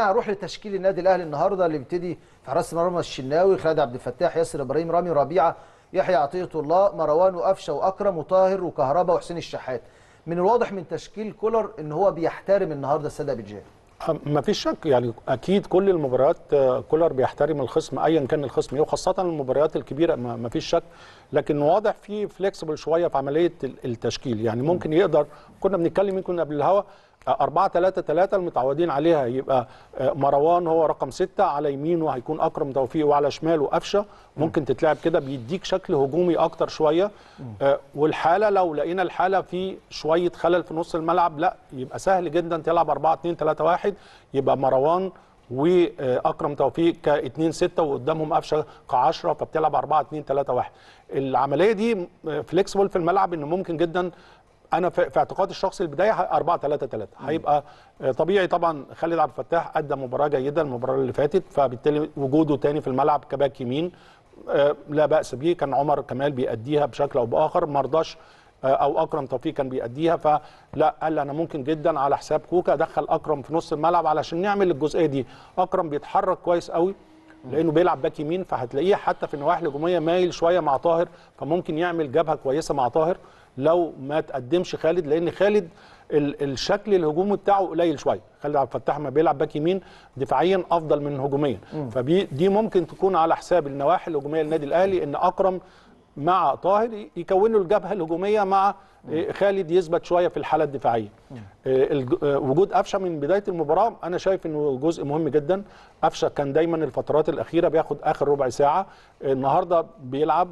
هروح لتشكيل النادي الاهلي النهارده اللي بيبتدي في حراسه مرمى الشناوي خالد عبد الفتاح ياسر ابراهيم رامي ربيعه يحيى عطيه الله مروان وقفشه واكرم وطاهر وكهربا وحسين الشحات من الواضح من تشكيل كولر ان هو بيحترم النهارده الساده بيجيه ما فيش شك يعني اكيد كل المباريات آه، كولر بيحترم الخصم ايا كان الخصم ايه وخاصه المباريات الكبيره ما فيش شك لكن واضح في فليكسبل شويه في عمليه التشكيل يعني ممكن يقدر كنا بنتكلم يمكن قبل الهوا 4 3 3 المتعودين عليها يبقى آه، مروان هو رقم 6 على يمينه هيكون اكرم توفيق وعلى شماله قفشه ممكن تتلعب كده بيديك شكل هجومي اكتر شويه آه، والحاله لو لقينا الحاله في شويه خلل في نص الملعب لا يبقى سهل جدا تلعب 4 2 3 1 يبقى مروان واكرم آه، توفيق ك 2 6 وقدامهم قفشه ك 10 فبتلعب 4 2 3 1 العمليه دي فليكسبل في الملعب ان ممكن جدا انا في اعتقادي الشخصي البدايه 4 3 3 هيبقى آه، طبيعي طبعا خالد عبد الفتاح ادى مباراه جيده المباراه اللي فاتت فبالتالي وجوده تاني في الملعب كباك يمين آه، لا باس به كان عمر كمال بيأديها بشكل او باخر ما رضاش آه، او اكرم توفيق كان بيأديها فلا قال انا ممكن جدا على حساب كوكا ادخل اكرم في نص الملعب علشان نعمل الجزئيه دي اكرم بيتحرك كويس قوي لانه بيلعب باك يمين فهتلاقيه حتى في النواحي الهجوميه مايل شويه مع طاهر فممكن يعمل جبهه كويسه مع طاهر لو ما تقدمش خالد لان خالد الشكل الهجومي بتاعه قليل شويه خالد عبد الفتاح ما بيلعب باك يمين دفاعيا افضل من هجوميا فدي ممكن تكون على حساب النواحي الهجوميه للنادي الاهلي ان اكرم مع طاهر يكونوا الجبهه الهجوميه مع آه، خالد يثبت شويه في الحاله الدفاعيه آه، آه، وجود قفشه من بدايه المباراه انا شايف انه جزء مهم جدا قفشه كان دايما الفترات الاخيره بياخد اخر ربع ساعه النهارده بيلعب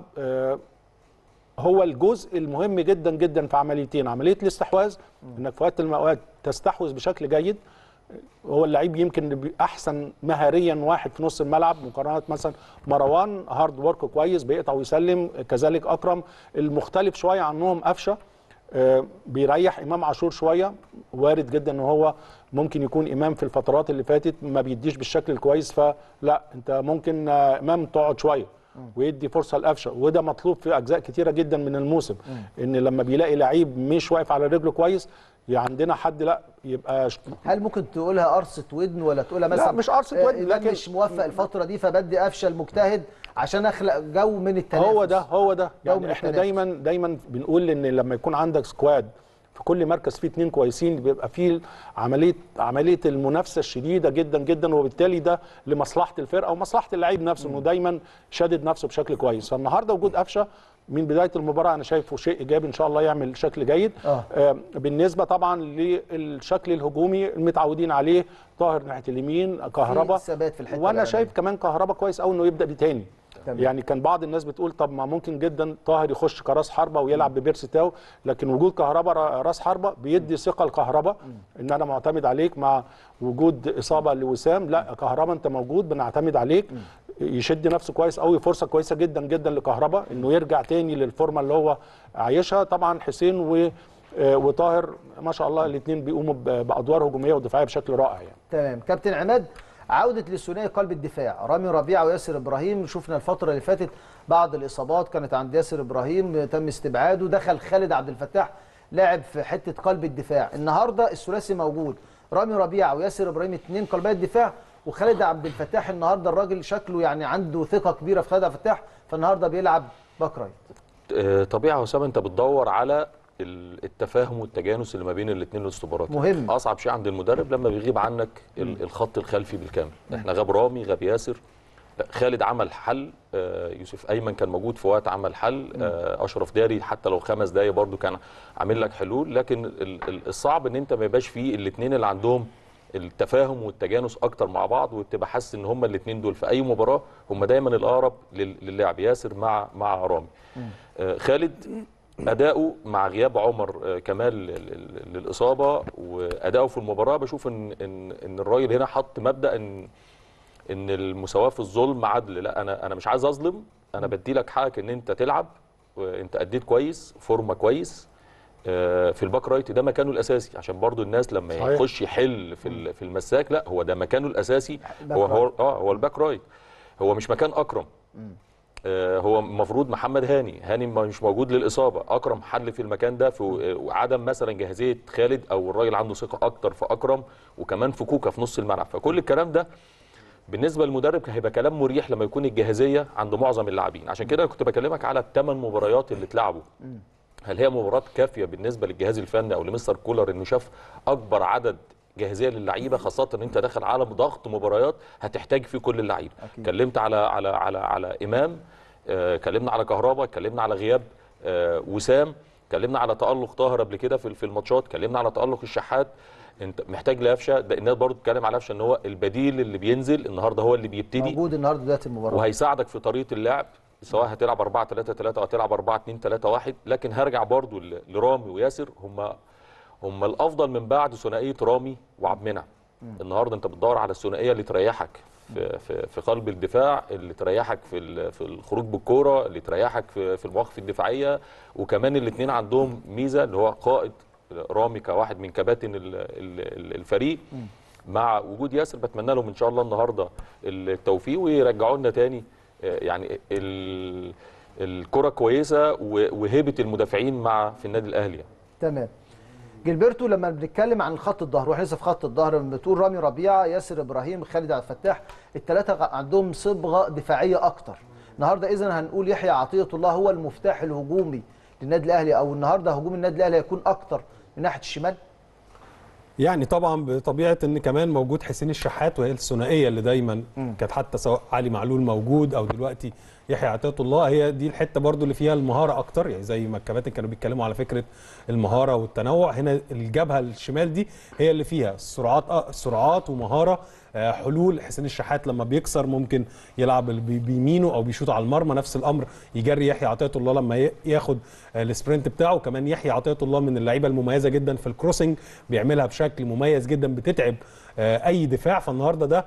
هو الجزء المهم جدا جدا في عمليتين عمليه الاستحواذ انك في وقت المواد تستحوذ بشكل جيد هو اللعيب يمكن احسن مهاريا واحد في نص الملعب مقارنه مثلا مروان هارد وورك كويس بيقطع ويسلم كذلك اكرم المختلف شويه عنهم قفشه آه، بيريح امام عاشور شويه وارد جدا ان هو ممكن يكون امام في الفترات اللي فاتت ما بيديش بالشكل الكويس فلا انت ممكن آه، امام تقعد شويه ويدي فرصه لقفشه وده مطلوب في اجزاء كتيره جدا من الموسم ان لما بيلاقي لعيب مش واقف على رجله كويس عندنا حد لا يبقى ش... هل ممكن تقولها قرصه ودن ولا تقولها مثلا لا مش قرصه آه، ودن لكن مش موفق الفتره دي فبدي قفشه المجتهد عشان اخلق جو من التنافس هو ده هو ده يعني احنا دايما دايما بنقول ان لما يكون عندك سكواد في كل مركز فيه اثنين كويسين بيبقى فيه عمليه عمليه المنافسه الشديده جدا جدا وبالتالي ده لمصلحه الفرقه ومصلحه اللعيب نفسه انه دايما شادد نفسه بشكل كويس فالنهارده وجود قفشه من بدايه المباراه انا شايفه شيء ايجابي ان شاء الله يعمل شكل جيد آه. آه بالنسبه طبعا للشكل الهجومي المتعودين عليه طاهر ناحيه اليمين كهربا في الحته وانا شايف كمان كهربا كويس قوي انه يبدا بتاني تمام. يعني كان بعض الناس بتقول طب ما ممكن جدا طاهر يخش كراس حربه ويلعب ببيرسي تاو لكن وجود كهربا راس حربه بيدي ثقه لكهربا ان انا معتمد عليك مع وجود اصابه لوسام لا كهربا انت موجود بنعتمد عليك يشد نفسه كويس قوي فرصه كويسه جدا جدا لكهربا انه يرجع تاني للفورمه اللي هو عايشها طبعا حسين و آه، وطاهر ما شاء الله الاثنين بيقوموا بادوار هجوميه ودفاعيه بشكل رائع يعني. تمام كابتن عماد عوده للثنائي قلب الدفاع رامي ربيعه وياسر ابراهيم شفنا الفتره اللي فاتت بعض الاصابات كانت عند ياسر ابراهيم تم استبعاده دخل خالد عبد الفتاح لاعب في حته قلب الدفاع النهارده الثلاثي موجود رامي ربيعه وياسر ابراهيم اثنين قلبي الدفاع وخالد عبد الفتاح النهارده الراجل شكله يعني عنده ثقه كبيره في خالد عبد الفتاح فالنهارده بيلعب باك رايت آه، طبيعي يا اسامه انت بتدور على التفاهم والتجانس اللي ما بين الاثنين الاسطبارات مهم اصعب شيء عند المدرب لما بيغيب عنك الخط الخلفي بالكامل احنا غاب رامي غاب ياسر آه، خالد عمل حل آه، يوسف ايمن كان موجود في وقت عمل حل آه، اشرف داري حتى لو خمس دقايق برضو كان عامل لك حلول لكن الصعب ان انت ما يبقاش فيه الاثنين اللي عندهم التفاهم والتجانس اكتر مع بعض وتبقى حاسس ان هم الاثنين دول في اي مباراه هم دايما الاقرب للاعب ياسر مع مع رامي خالد اداؤه مع غياب عمر آه، كمال للاصابه واداؤه في المباراه بشوف ان ان ان الراجل هنا حط مبدا ان ان المساواه في الظلم عدل لا انا انا مش عايز اظلم انا بدي لك حقك ان انت تلعب آه، انت اديت كويس فورمه كويس آه، في الباك رايت ده مكانه الاساسي عشان برضو الناس لما صحيح. يخش يحل في في المساك لا هو ده مكانه الاساسي هو هو اه هو الباك رايت هو مش مكان اكرم آه، هو المفروض محمد هاني هاني مش موجود للاصابه اكرم حل في المكان ده في آه، وعدم مثلا جاهزيه خالد او الراجل عنده ثقه اكتر في اكرم وكمان في كوكا في نص الملعب فكل الكلام ده بالنسبه للمدرب هيبقى كلام مريح لما يكون الجاهزيه عند معظم اللاعبين عشان كده كنت بكلمك على الثمان مباريات اللي اتلعبوا هل هي مباراه كافيه بالنسبه للجهاز الفني او لمستر كولر انه شاف اكبر عدد جاهزيه للعيبه خاصه ان انت داخل عالم ضغط مباريات هتحتاج فيه كل اللعيبه اتكلمت على على على على امام آه، كلمنا على كهربا كلمنا على غياب آه وسام كلمنا على تالق طاهر قبل كده في الماتشات كلمنا على تالق الشحات انت محتاج لافشه ده الناس برضه بتتكلم على لافشه ان هو البديل اللي بينزل النهارده هو اللي بيبتدي موجود النهارده دلوقتي المباراه وهيساعدك في طريقه اللعب سواء هتلعب 4 3 3 او هتلعب 4 2 3 1 لكن هرجع برضه لرامي وياسر هم هم الافضل من بعد ثنائيه رامي وعبد المنعم النهارده انت بتدور على الثنائيه اللي تريحك في في قلب الدفاع اللي تريحك في في الخروج بالكوره اللي تريحك في في المواقف الدفاعيه وكمان الاثنين عندهم ميزه اللي هو قائد رامي كواحد من كباتن الفريق مع وجود ياسر بتمنى لهم ان شاء الله النهارده التوفيق ويرجعوا لنا تاني آه، يعني الكره كويسه وهيبه المدافعين مع في النادي الاهلي يعني. تمام جيلبرتو لما بنتكلم عن خط الظهر واحنا في خط الظهر بتقول رامي ربيعه ياسر ابراهيم خالد عبد الفتاح الثلاثه عندهم صبغه دفاعيه اكتر النهارده اذا هنقول يحيى عطيه الله هو المفتاح الهجومي للنادي الاهلي او النهارده هجوم النادي الاهلي هيكون اكتر من ناحيه الشمال يعني طبعا بطبيعه ان كمان موجود حسين الشحات وهي الثنائيه اللي دايما كانت حتى سواء علي معلول موجود او دلوقتي يحيى عطيه الله هي دي الحته برضو اللي فيها المهاره اكتر يعني زي ما الكباتن كانوا بيتكلموا على فكره المهاره والتنوع هنا الجبهه الشمال دي هي اللي فيها السرعات آه، سرعات ومهاره آه، حلول حسين الشحات لما بيكسر ممكن يلعب بيمينه او بيشوط على المرمى نفس الامر يجري يحيى عطيه الله لما ياخد السبرنت بتاعه كمان يحيى عطيه الله من اللعيبه المميزه جدا في الكروسنج بيعملها بشكل مميز جدا بتتعب آه، اي دفاع فالنهارده ده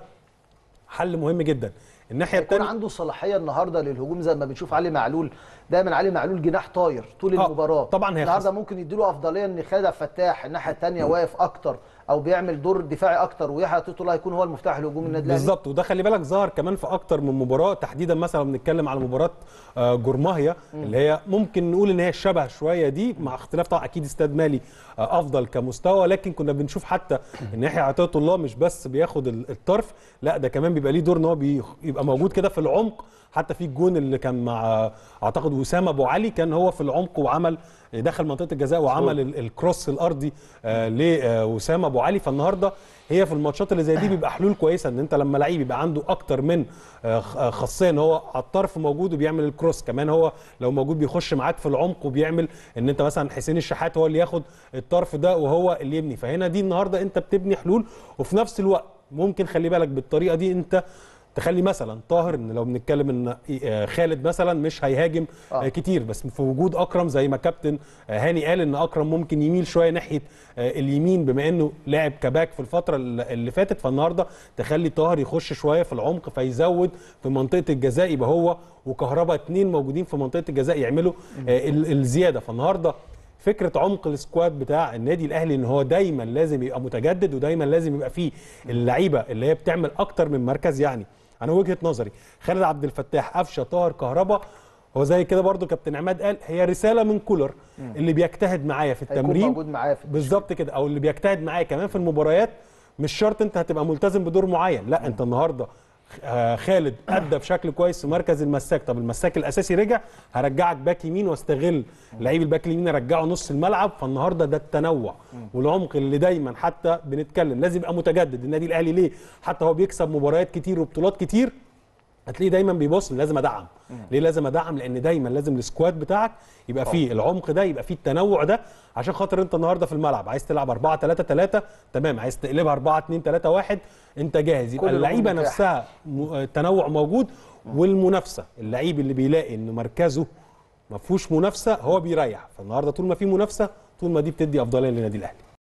حل مهم جدا الناحيه الثانيه عنده صلاحيه النهارده للهجوم زي ما بنشوف علي معلول دايما علي معلول جناح طاير طول آه المباراه طبعا هي النهارده ممكن يديله افضليه ان خالد فتاح الناحيه الثانيه واقف اكتر او بيعمل دور دفاعي اكتر ويحيى الله هيكون هو المفتاح لهجوم النادي الاهلي بالظبط وده خلي بالك ظهر كمان في اكتر من مباراه تحديدا مثلا بنتكلم على مباراه آه، جرماهيا اللي هي ممكن نقول ان هي شبه شويه دي مع اختلاف طبعا اكيد استاد مالي آه، افضل كمستوى لكن كنا بنشوف حتى ان يحيى عطيه الله مش بس بياخد الطرف لا ده كمان بيبقى ليه دور ان هو بيبقى موجود كده في العمق حتى في الجون اللي كان مع آه، اعتقد وسام ابو علي كان هو في العمق وعمل دخل منطقه الجزاء وعمل الكروس الارضي لوسام ابو علي فالنهارده هي في الماتشات اللي زي دي بيبقى حلول كويسه ان انت لما لعيب يبقى عنده اكتر من آه، آه، خاصيه ان هو على الطرف موجود وبيعمل الكروس كمان هو لو موجود بيخش معاك في العمق وبيعمل ان انت مثلا حسين الشحات هو اللي ياخد الطرف ده وهو اللي يبني فهنا دي النهارده انت بتبني حلول وفي نفس الوقت ممكن خلي بالك بالطريقه دي انت تخلي مثلا طاهر ان لو بنتكلم ان آه، خالد مثلا مش هيهاجم آه،, آه. كتير بس في وجود اكرم زي ما كابتن آه، هاني قال ان اكرم ممكن يميل شويه ناحيه اليمين بما انه لعب كباك في الفتره اللي فاتت فالنهارده تخلي طاهر يخش شويه في العمق فيزود في منطقه الجزاء يبقى هو وكهربا اتنين موجودين في منطقه الجزاء يعملوا الزياده فالنهارده فكره عمق السكواد بتاع النادي الاهلي ان هو دايما لازم يبقى متجدد ودايما لازم يبقى فيه اللعيبه اللي هي بتعمل اكتر من مركز يعني انا وجهه نظري خالد عبد الفتاح قفشه طاهر كهربا هو زي كده برضو كابتن عماد قال هي رساله من كولر اللي بيجتهد معايا في التمرين موجود معايا في بالظبط كده او اللي بيجتهد معايا كمان في المباريات مش شرط انت هتبقى ملتزم بدور معين لا انت النهارده آه، خالد ادى بشكل كويس في مركز المساك طب المساك الاساسي رجع هرجعك باك يمين واستغل لعيب الباك اليمين ارجعه نص الملعب فالنهارده ده التنوع والعمق اللي دايما حتى بنتكلم لازم يبقى متجدد النادي الاهلي ليه حتى هو بيكسب مباريات كتير وبطولات كتير هتلاقيه دايما بيبص لازم ادعم ليه لازم ادعم لان دايما لازم السكواد بتاعك يبقى فيه العمق ده يبقى فيه التنوع ده عشان خاطر انت النهارده في الملعب عايز تلعب 4 3 3 تمام عايز تقلبها 4 2 3 1 انت جاهز يبقى اللعيبه نفسها التنوع موجود والمنافسه اللعيب اللي بيلاقي ان مركزه ما فيهوش منافسه هو بيريح فالنهارده طول ما في منافسه طول ما دي بتدي افضليه للنادي الاهلي